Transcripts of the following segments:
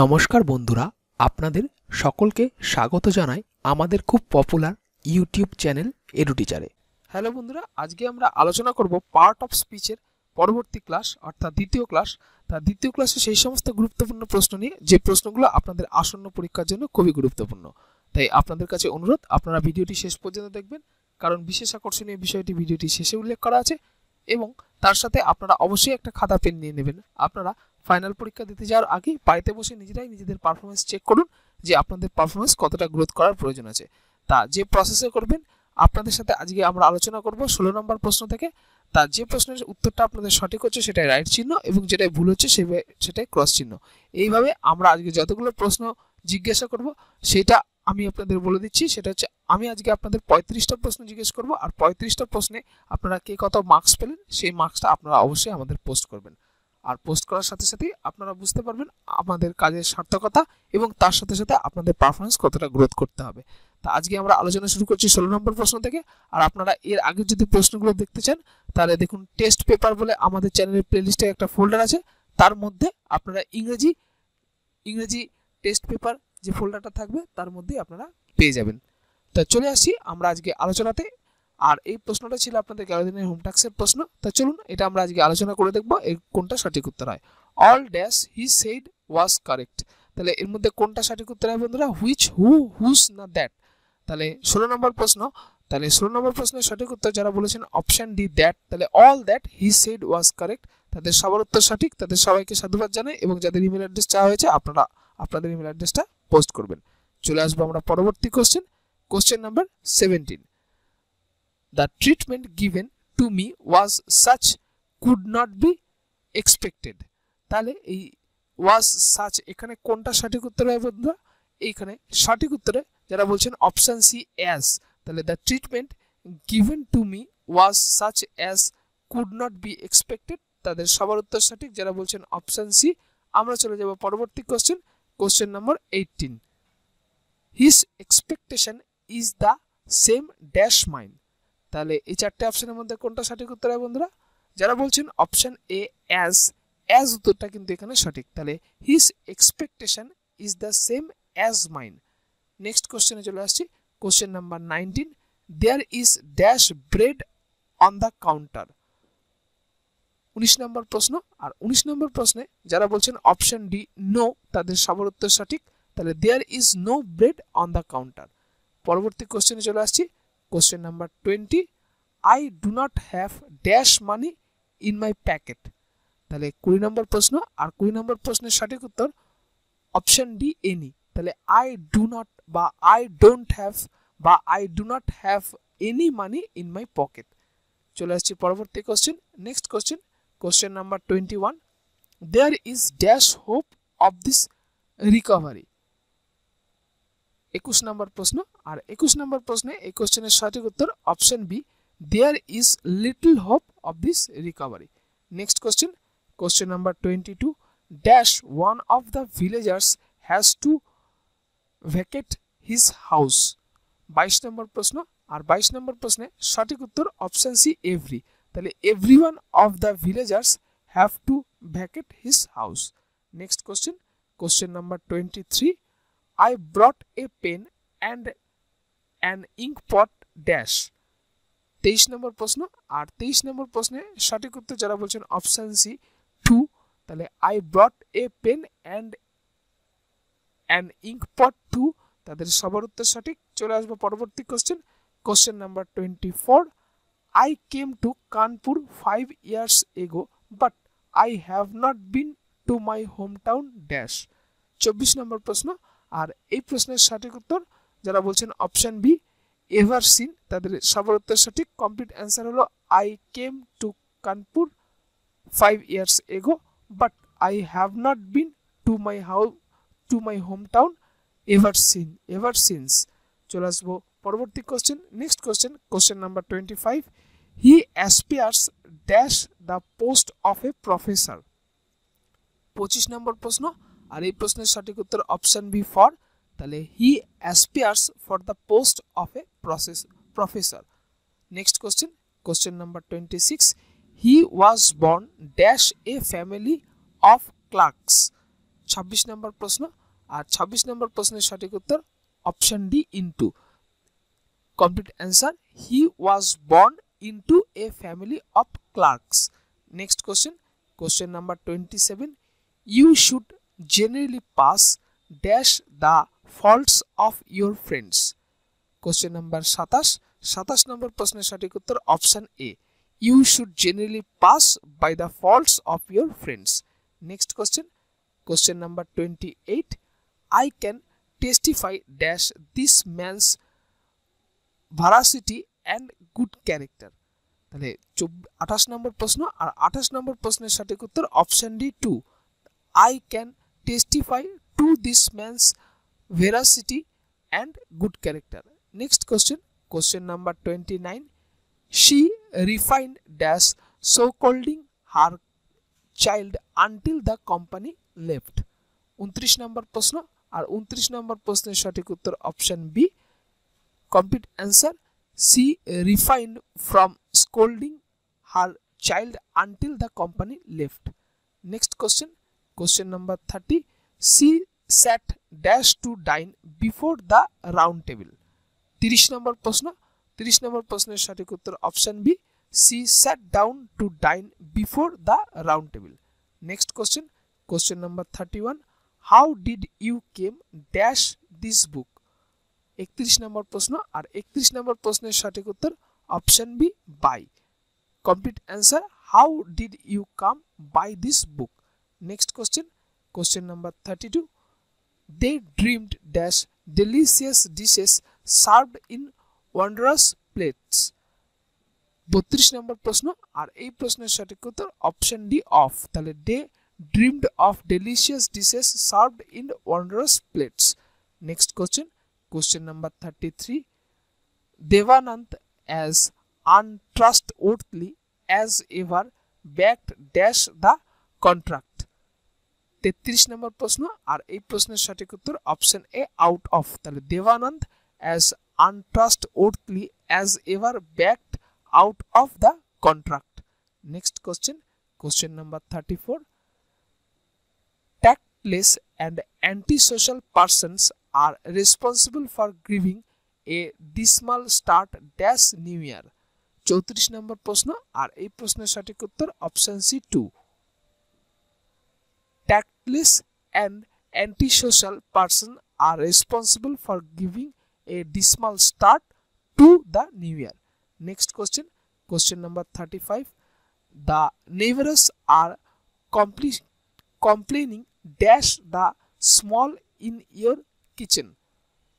নমস্কার বন্ধুরা আপনাদের সকলকে স্বাগত জানাই আমাদের খুব পপুলার ইউটিউব চ্যানেল এডুটিচারে হ্যালো বন্ধুরা আজকে আমরা আলোচনা করব পার্ট অফ স্পিচের পরবর্তী ক্লাস অর্থাৎ দ্বিতীয় ক্লাস তার দ্বিতীয় ক্লাসে সেই সমস্ত গুরুত্বপূর্ণ প্রশ্ন নিয়ে যে প্রশ্নগুলো আপনাদের আসন্ন পরীক্ষার জন্য খুবই গুরুত্বপূর্ণ তাই আপনাদের কাছে অনুরোধ আপনারা ভিডিওটি শেষ পর্যন্ত দেখবেন কারণ বিশেষ আকর্ষণীয় বিষয়টি ভিডিওটি শেষে উল্লেখ করা আছে এবং তার সাথে আপনারা অবশ্যই একটা খাতা পেন নিয়ে নেবেন আপনারা ফাইনাল পরীক্ষা দিতে যাওয়ার আগেই বাড়িতে বসে নিজেরাই নিজেদের পারফরমেন্স চেক করুন যে আপনাদের পারফরমেন্স কতটা গ্রোথ করার প্রয়োজন আছে তা যে প্রসেসে করবেন আপনাদের সাথে আজকে আমরা আলোচনা করব ষোলো নম্বর প্রশ্ন থেকে তা যে প্রশ্নের উত্তরটা আপনাদের সঠিক হচ্ছে সেটাই রাইট চিহ্ন এবং যেটাই ভুল হচ্ছে সে সেটাই ক্রস চিহ্ন এইভাবে আমরা আজকে যতগুলো প্রশ্ন জিজ্ঞাসা করব সেটা আমি আপনাদের বলে দিচ্ছি সেটা হচ্ছে আমি আজকে আপনাদের পঁয়ত্রিশটা প্রশ্ন জিজ্ঞেস করব আর পঁয়ত্রিশটা প্রশ্নে আপনারা কে কত মার্কস পেলেন সেই মার্কসটা আপনারা অবশ্যই আমাদের পোস্ট করবেন আর পোস্ট করার সাথে সাথেই আপনারা বুঝতে পারবেন আমাদের কাজের সার্থকতা এবং তার সাথে সাথে আপনাদের পারফরমেন্স কতটা গ্রোথ করতে হবে তা আজকে আমরা আলোচনা শুরু করছি ষোলো নম্বর প্রশ্ন থেকে আর আপনারা এর আগে যদি প্রশ্নগুলো দেখতে চান তাহলে দেখুন টেস্ট পেপার বলে আমাদের চ্যানেলের প্লেলিস্টে একটা ফোল্ডার আছে তার মধ্যে আপনারা ইংরেজি ইংরেজি টেস্ট পেপার যে ফোল্ডারটা থাকবে তার মধ্যেই আপনারা পেয়ে যাবেন তা চলে আসি আমরা আজকে আলোচনাতে আর এই প্রশ্নটা ছিল আপনাদের গ্যালোদিনের হোম টাক্সের প্রশ্ন তা চলুন এটা আমরা আজকে আলোচনা করে দেখবো কোনটা সঠিক উত্তর হয় all dash he said was correct তাহলে এর মধ্যে কোনটা সঠিক উত্তর হয় বন্ধুরা হুইচ হু হুজ না দ্যাট তাহলে ষোলো নম্বর প্রশ্ন তাহলে ষোলো নম্বর প্রশ্নের সঠিক উত্তর যারা বলেছেন অপশান ডি দ্যাট তাহলে all that he said was correct তাদের সবার উত্তর সঠিক তাদের সবাইকে সাধুবাদ জানাই এবং যাদের ইমেল অ্যাড্রেস চাওয়া হয়েছে আপনারা আপনাদের ইমেল অ্যাড্রেসটা পোস্ট করবেন চলে আসবো আমরা পরবর্তী question question number seventeen The treatment given to me was such could not be expected তাহলে এই ওয়াজ সাচ এখানে কোনটা সঠিক উত্তর হবে বন্ধুরা এইখানে সঠিক উত্তরে যারা বলছেন অপশান সি অ্যাস তাহলে the treatment given to me was such as could not be expected তাদের সবার উত্তর সঠিক যারা বলছেন অপশান সি আমরা চলে যাব পরবর্তী question question number eighteen his expectation is the same dash mind তাহলে এই চারটে অপশানের মধ্যে কোনটা সঠিক উত্তর হয় বন্ধুরা যারা বলছেন অপশান এ অ্যাজ অ্যাজ উত্তরটা কিন্তু এখানে সঠিক তাহলে his expectation is the same as mine next কোশ্চেনে চলে আসছি question number nineteen there is dash bread on the counter উনিশ নম্বর প্রশ্ন আর উনিশ নম্বর প্রশ্নে যারা বলছেন অপশন ডি নো তাদের সবার উত্তর সঠিক তাহলে there is no bread on the counter পরবর্তী কোশ্চেনে চলে আসছি question number twenty I do not have dash money in my packet তাহলে কুড়ি নম্বর প্রশ্ন আর কুড়ি নম্বর প্রশ্নের সঠিক উত্তর অপশন ডি এনি তাহলে আই ডু নট বা আই ডোন্ট হ্যাভ বা I do not have any money in my pocket চলে আসছি পরবর্তী question next question question number twenty one there is dash hope of this recovery একুশ নম্বর প্রশ্ন আর একুশ নম্বর প্রশ্নে এই কোশ্চেনের সঠিক উত্তর option B there is little hope of this recovery next question question number twenty two dash one of the villagers has to vacate his house বাইশ নম্বর প্রশ্ন আর বাইশ নম্বর প্রশ্নে সঠিক উত্তর অপশন সি এভরি তাহলে every one of the villagers have to vacate his house next question question number twenty three I brought a pen and an ink pot dash তেইশ নম্বর প্রশ্ন আর তেইশ নম্বর প্রশ্নে সঠিক উত্তর যারা বলছেন অপশান সি টু তাহলে I brought a pen and an ink pot too তাদের সবার উত্তর সঠিক চলে আসবো পরবর্তী question question number twenty four I came to Kanpur five years ago but I have not been to my home town dash চব্বিশ নম্বর প্রশ্ন আর এই প্রশ্নের সঠিক উত্তর যারা বলছেন অপশন বি এভার সিন তাদের সবার উত্তর সঠিক কমপ্লিট অ্যান্সার হলো I came to Kanpur five years ago but I have not been to my how to my home town ever seen ever since চলে আসবো পরবর্তী question next question question number twenty five he aspires dash the post of a professor পঁচিশ নম্বর প্রশ্ন আর এই প্রশ্নের সঠিক উত্তর অপশন বি ফর তাহলে he aspires for the post of a professor next question question number 26 he was born dash a family of clerks 26 নম্বর প্রশ্ন আর 26 নম্বর প্রশ্নের সঠিক উত্তর option D into complete answer he was born into a family of clerks next question question number 27 you should generally pass dash the faults of your friends question number সাতাশ সাতাশ নম্বর প্রশ্নের সঠিক উত্তর option A you should generally pass by the faults of your friends next question question number twenty eight I can testify dash this man's veracity and good character তাহলে আঠাশ নম্বর প্রশ্ন আর আঠাশ নম্বর প্রশ্নের সঠিক উত্তর option D to I can testify to this man's veracity and good character. Next question, question number 29. She refined dash so-calling her child until the company left. 29 number question আর 29 নম্বর প্রশ্নের সঠিক উত্তর option B complete answer C refrained from scolding her child until the company left. Next question, question number 30. She sat dash to dine before the round table তিরিশ নম্বর প্রশ্ন তিরিশ নম্বর প্রশ্নের সঠিক উত্তর option B she sat down to dine before the round table next question question number thirty one how did you came dash this book একত্রিশ নম্বর প্রশ্ন আর একত্রিশ নম্বর প্রশ্নের সঠিক উত্তর option B by complete answer how did you come by this book next question question number thirty two they dreamed dash delicious dishes served in wondrous plates बत्रीस नम्बर प्रश्न और ये प्रश्न सठिक उत्तर option D of they dreamed of delicious dishes served in wondrous plates next question question number thirty three Dev Anand as untrustworthily as ever backed dash the contract তেত্রিশ নম্বর প্রশ্ন আর এই প্রশ্নের সঠিক উত্তর অপশন এ আউট অফ তাহলে Dev Anand as untrustworthily as ever backed out of the contract next question question number thirty four tactless and antisocial persons are responsible for grieving a dismal start dash new year চৌত্রিশ নম্বর প্রশ্ন আর এই প্রশ্নের সঠিক উত্তর option C to reckless and antisocial person are responsible for giving a dismal start to the new year. Next question, question number 35. The neighbors are compli- complaining dash the small in your kitchen.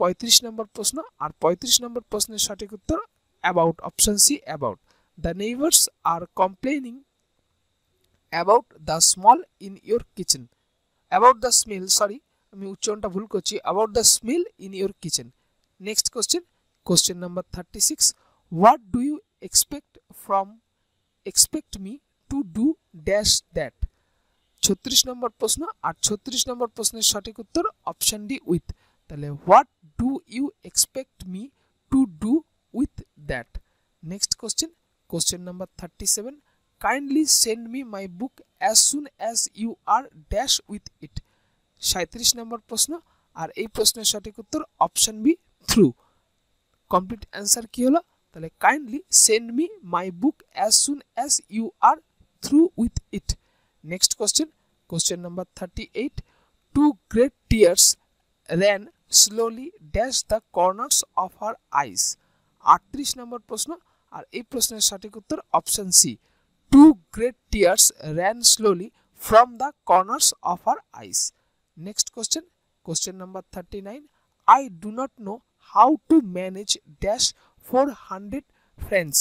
পঁয়ত্রিশ নম্বর প্রশ্ন আর পঁয়ত্রিশ নম্বর প্রশ্নের সঠিক উত্তর about option C about the neighbours are complaining about the small in your kitchen about the smell sorry আমি উচ্চারণটা ভুল করছি about the smell in your kitchen next question question number thirty six what do you expect from expect me to do dash that ছত্রিশ নম্বর প্রশ্ন আর ছত্রিশ নম্বর প্রশ্নের সঠিক উত্তর অপশান ডি উইথ তাহলে what do you expect me to do with that next question question number thirty seven kindly send me my book as soon as you are dash with it সাঁত্রিশ নম্বর প্রশ্ন আর এই প্রশ্নের সঠিক উত্তর option B through complete answer কি হলো তাহলে kindly send me my book as soon as you are through with it next question question number thirty eight two great tears ran slowly dash the corners of her eyes আটত্রিশ নম্বর প্রশ্ন আর এই প্রশ্নের সঠিক উত্তর option C Two great tears ran slowly from the corners of her eyes. Next question, question number 39. I do not know how to manage dash 400 friends.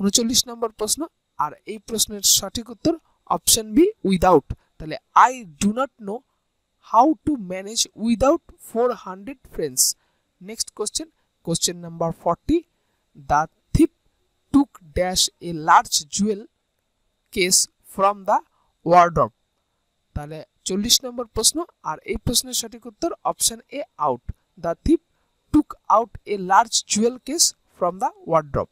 উনচল্লিশ নম্বর প্রশ্ন আর এই প্রশ্নের সঠিক উত্তর অপশন বি উইদাউট তাহলে I do not know how to manage without four hundred friends next question question number forty the dash a large jewel case from the wardrobe তাহলে 40 নম্বর প্রশ্ন আর এই প্রশ্নের সঠিক উত্তর option A out the thief took out a large jewel case from the wardrobe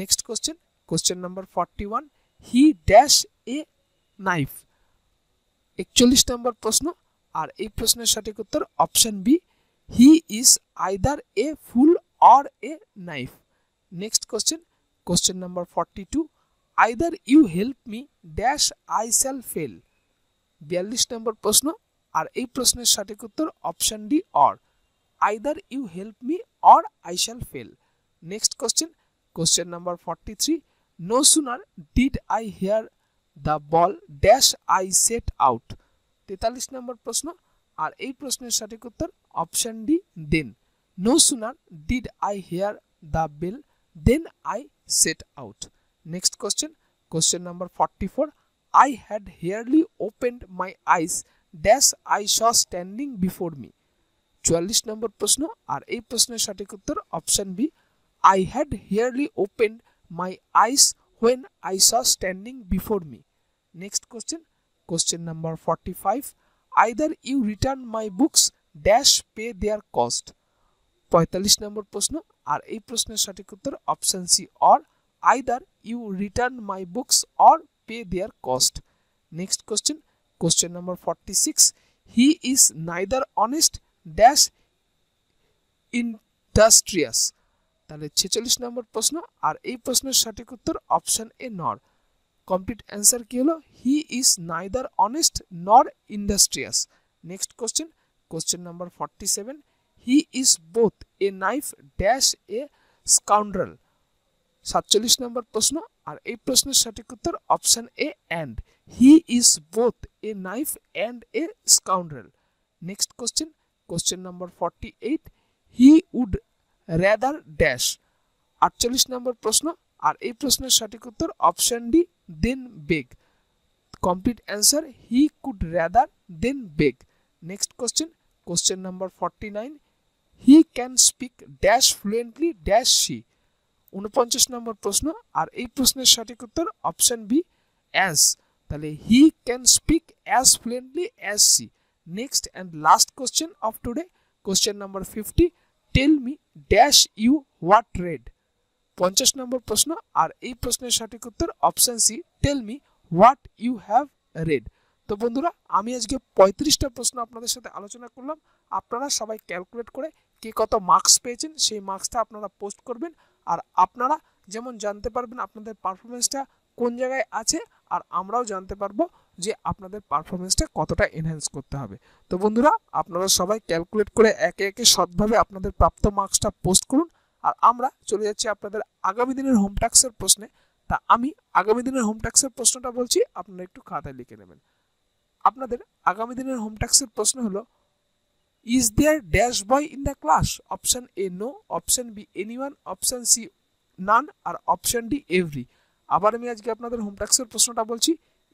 next question question number forty one he dash a knife একচল্লিশ নম্বর প্রশ্ন আর এই প্রশ্নের সঠিক উত্তর option B he is either a fool or a knife next question Question number 42. Either you help me dash I shall fail. বিয়াল্লিশ নম্বর প্রশ্ন আর এই প্রশ্নের সঠিক উত্তর option D or either you help me or I shall fail next question question number forty three no sooner did I hear the bell dash I set out তেতাল্লিশ নম্বর প্রশ্ন আর এই প্রশ্নের সঠিক উত্তর option D then no sooner did I hear the bell then i set out next question question number 44 i had barely opened my eyes dash i saw standing before me চুয়াল্লিশ নম্বর প্রশ্ন আর এই প্রশ্নের সঠিক উত্তর অপশন বি আই হ্যাড হিয়ারলি opened my eyes when I saw standing before me next question question number forty five either you return my books dash pay their cost 45 number प्रश्न আর এই প্রশ্নের সঠিক উত্তর option C or either you return my books or pay their cost next question question number 46 he is neither honest dash industrious তাহলে 46 নম্বর প্রশ্ন আর এই প্রশ্নের সঠিক উত্তর অপশন এ নর कंप्लीट आंसर কি হলো হি is neither honest nor industrious next question question number 47 he is both a knife dash a scoundrel सतचलिस नम्बर प्रश्न और ये प्रश्न सठिक उत्तर option A and he is both a knife and a scoundrel next question question number forty eight he would रेदार dash आठचल्लिस number प्रश्न और ये प्रश्न सठिक उत्तर option D then beg complete answer he could rather then beg next question question number forty nine he can speak dash fluently dash C উনপঞ্চাশ নম্বর প্রশ্ন আর এই প্রশ্নের সঠিক উত্তর অপশন বি অ্যাস তাহলে he can speak as fluently as she next and last question of today question number fifty tell me dash you what read পঞ্চাশ নম্বর প্রশ্ন আর এই প্রশ্নের সঠিক উত্তর option C tell me what you have read তো বন্ধুরা আমি আজকে পঁয়ত্রিশটা প্রশ্ন আপনাদের সাথে আলোচনা করলাম আপনারা সবাই ক্যালকুলেট করে কে কত মার্কস পেয়েছেন সেই মার্কসটা আপনারা পোস্ট করবেন আর আপনারা যেমন জানতে পারবেন আপনাদের পারফরমেন্সটা কোন জায়গায় আছে আর আমরাও জানতে পারবো যে আপনাদের পারফরমেন্সটা কতটা এনহ্যান্স করতে হবে তো বন্ধুরা আপনারা সবাই ক্যালকুলেট করে একে একে সৎভাবে আপনাদের প্রাপ্ত মার্কসটা পোস্ট করুন আর আমরা চলে যাচ্ছি আপনাদের আগামী দিনের হোম ট্যাক্সের প্রশ্নে তা আমি আগামী দিনের হোম ট্যাক্সের প্রশ্নটা বলছি আপনারা একটু খাতায় লিখে নেবেন আপনাদের আগামী দিনের হোম ট্যাক্সের প্রশ্ন হলো Is there dash boy in the class? Option A no, option B anyone, option C none আর অপশন ডি এভরি আবার আমি আজকে আপনাদের হোমটাক্সের প্রশ্নটা বলছি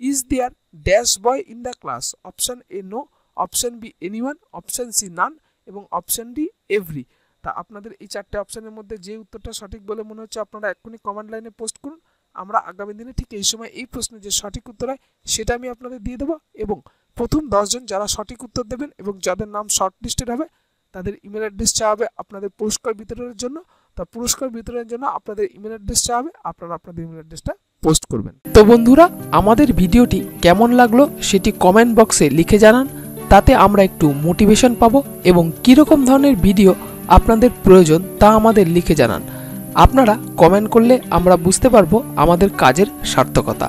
is there dash boy in the class option A no option B anyone option C none এবং option D every তা আপনাদের এই চারটে অপশনের মধ্যে যে উত্তরটা সঠিক বলে মনে হচ্ছে আপনারা এক্ষুনি কমেন্ট লাইনে পোস্ট করুন আমরা আগামী দিনে ঠিক এই সময় এই প্রশ্নের যে সঠিক উত্তর হয় সেটা আমি আপনাদের দিয়ে দেবো এবং প্রথম দশজন যারা সঠিক উত্তর দেবেন এবং যাদের নাম শর্ট লিস্টেড হবে তাদের ইমেল অ্যাড্রেস চাওয়া হবে আপনাদের পুরস্কার বিতরণের জন্য তা পুরস্কার বিতরণের জন্য আপনাদের ইমেল অ্যাড্রেস চাওয়া হবে আপনারা আপনাদের ইমেল অ্যাড্রেসটা পোস্ট করবেন তো বন্ধুরা আমাদের ভিডিওটি কেমন লাগলো সেটি কমেন্ট বক্সে লিখে জানান তাতে আমরা একটু মোটিভেশন পাবো এবং কীরকম ধরনের ভিডিও আপনাদের প্রয়োজন তা আমাদের লিখে জানান আপনারা কমেন্ট করলে আমরা বুঝতে পারবো আমাদের কাজের সার্থকতা